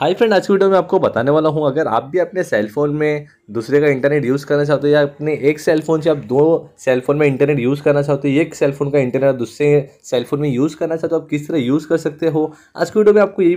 hi friend आज की video में आपको बताने वाला हूँ अगर आप भी अपने सेलफोन में दूसरे का इंटरनेट यूज़ करना चाहते हो या अपने एक सेलफोन से आप दो सेलफोन में इंटरनेट यूज़ करना चाहते हो एक सेलफोन का इंटरनेट दूसरे सेलफोन में यूज़ करना चाहते हो आप किस तरह यूज़ कर सकते हो आज की वीडियो में आपको ये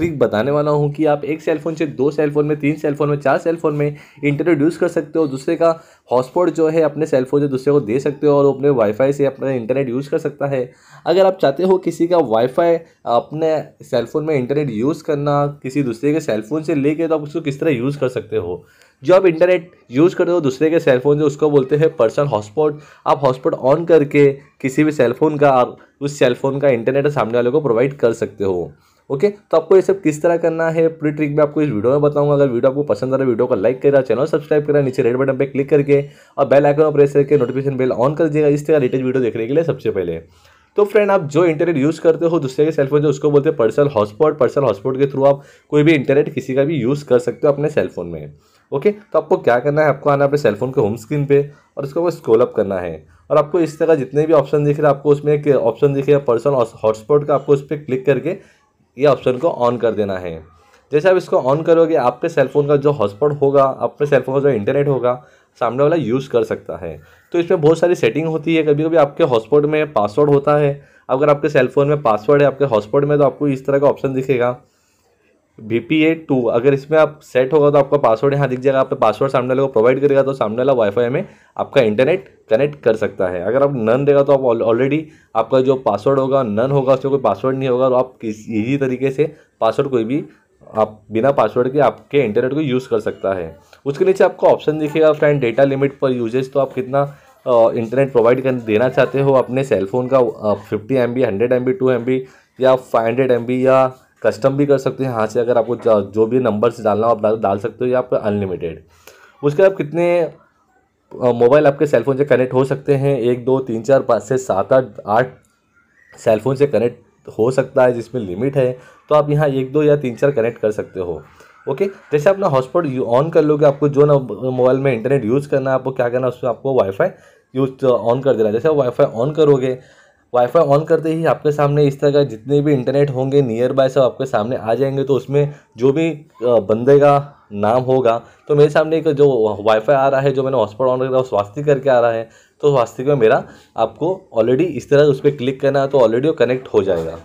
ट्रिक बताने वाला हूँ कि आप एक सेलफोन से दो सेलफोन में तीन सेलफोन में चार सेलफोन में इंट्रोड्यूस कर सकते हो दूसरे का हॉटस्पॉट जो है अपने सेलफोन से दूसरे को दे सकते हो और अपने वाईफाई से अपना इंटरनेट यूज़ कर सकता है अगर आप चाहते हो किसी का वाईफाई अपने सेलफोन में इंटरनेट यूज़ करना किसी दूसरे के सेलफोन से लेके तो आप उसको किस तरह यूज़ कर सकते हो जो आप इंटरनेट यूज़ करते हो दूसरे के सेलफोन से उसको बोलते हैं पर्सनल हॉटस्पॉट आप हॉटस्पॉट ऑन करके किसी भी सेलफोन का आप उस सेलफोन का इंटरनेट सामने वाले को प्रोवाइड कर सकते हो ओके तो आपको ये सब किस तरह करना है पूरी ट्रिक मैं आपको इस वीडियो में बताऊंगा अगर वीडियो आपको पसंद आ रहा है वीडियो को लाइक करा चैनल सब्सक्राइब करा नीचे रेड बटन पर क्लिक करके और बेल आइकन पर प्रेस करके नोटिफिकेशन बेल ऑन कर दीजिएगा इस तरह लेटेस्ट वीडियो देखने के लिए सबसे पहले तो फ्रेंड आप जो इंटरनेट यूज़ करते हो दूसरे के सेलफोन जो उसको बोलते हैं पर्सनल हॉटस्पॉट पर्सनल हॉटस्पॉट के थ्रू आप कोई भी इंटरनेट किसी का भी यूज़ कर सकते हो अपने सेलफोन में ओके तो आपको क्या करना है आपको आना अपने सेलफोन के होम स्क्रीन पे और उसको वो अप करना है और आपको इस तरह जितने भी ऑप्शन दिख रहे हैं आपको उसमें एक ऑप्शन है पर्सनल हॉटस्पॉट का आपको उस पर क्लिक करके ये ऑप्शन को ऑन कर देना है जैसे आप इसको ऑन करोगे आपके सेलफोन का जो हॉटस्पॉट होगा आपके सेलफोन का जो इंटरनेट होगा सामने वाला यूज़ कर सकता है तो इसमें बहुत सारी सेटिंग होती है कभी कभी आपके हॉटस्पॉट में पासवर्ड होता है अगर आपके सेलफोन में पासवर्ड है आपके हॉटस्पॉट में तो आपको इस तरह का ऑप्शन दिखेगा बी पी ए टू अगर इसमें आप सेट होगा तो आपका पासवर्ड यहाँ दिख जाएगा आपका पासवर्ड सामने वाले को प्रोवाइड करेगा तो सामने वाला वाईफाई में आपका इंटरनेट कनेक्ट कर सकता है अगर आप नन देगा तो आप ऑलरेडी आपका जो पासवर्ड होगा नन होगा उसमें कोई पासवर्ड नहीं होगा तो आप किसी इजी तरीके से पासवर्ड कोई भी आप बिना पासवर्ड के आपके इंटरनेट को यूज़ कर सकता है उसके नीचे आपको ऑप्शन दिखेगा फ्रेंड डेटा लिमिट पर यूजेज तो आप कितना इंटरनेट प्रोवाइड कर देना चाहते हो अपने सेलफोन का fifty M B hundred M B two M B या फाइव हंड्रेड एम बी या कस्टम भी कर सकते हैं यहाँ से अगर आपको जो भी नंबर से डालना हो आप डाल सकते हो या आप अनलिमिटेड उसके बाद कितने मोबाइल आपके सेलफोन से कनेक्ट हो सकते हैं एक दो तीन चार पाँच से सात आठ आठ सेलफोन से कनेक्ट हो सकता है जिसमें लिमिट है तो आप यहाँ एक दो या तीन चार कनेक्ट कर सकते हो ओके जैसे आप हॉटस्पॉट ऑन कर लोगे आपको जो ना मोबाइल में इंटरनेट यूज़ करना है आपको क्या करना है उसमें आपको वाईफाई यूज ऑन कर देना जैसे आप वाईफाई ऑन करोगे वाईफाई ऑन करते ही आपके सामने इस तरह का जितने भी इंटरनेट होंगे नियर बाय सब आपके सामने आ जाएंगे तो उसमें जो भी बंदे का नाम होगा तो मेरे सामने एक जो वाईफाई आ रहा है जो मैंने हॉस्पिटल ऑन रखा स्वास्थ्य करके आ रहा है तो स्वास्थ्य में मेरा आपको ऑलरेडी इस तरह उस पर क्लिक करना है तो ऑलरेडी वो कनेक्ट हो जाएगा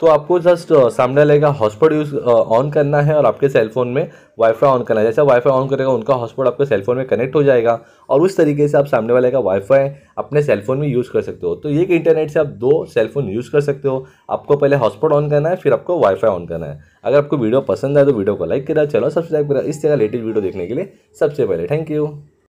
तो आपको जस्ट सामने लगेगा हॉटस्पॉट यूज़ ऑन करना है और आपके सेलफोन में वाईफाई ऑन करना है जैसे वाईफाई ऑन करेगा उनका हॉटस्पॉट आपके सेलफोन में कनेक्ट हो जाएगा और उस तरीके से आप सामने वाले का वाईफाई अपने सेलफोन में यूज़ कर सकते हो तो ये कि इंटरनेट से आप दो सेलफोन यूज़ कर सकते हो आपको पहले हॉटस्पॉट ऑन करना है फिर आपको वाईफाई ऑन करना है अगर आपको वीडियो पसंद आए तो वीडियो को लाइक करा चलो सब्सक्राइब करा इस तरह लेटेस्ट वीडियो देखने के लिए सबसे पहले थैंक यू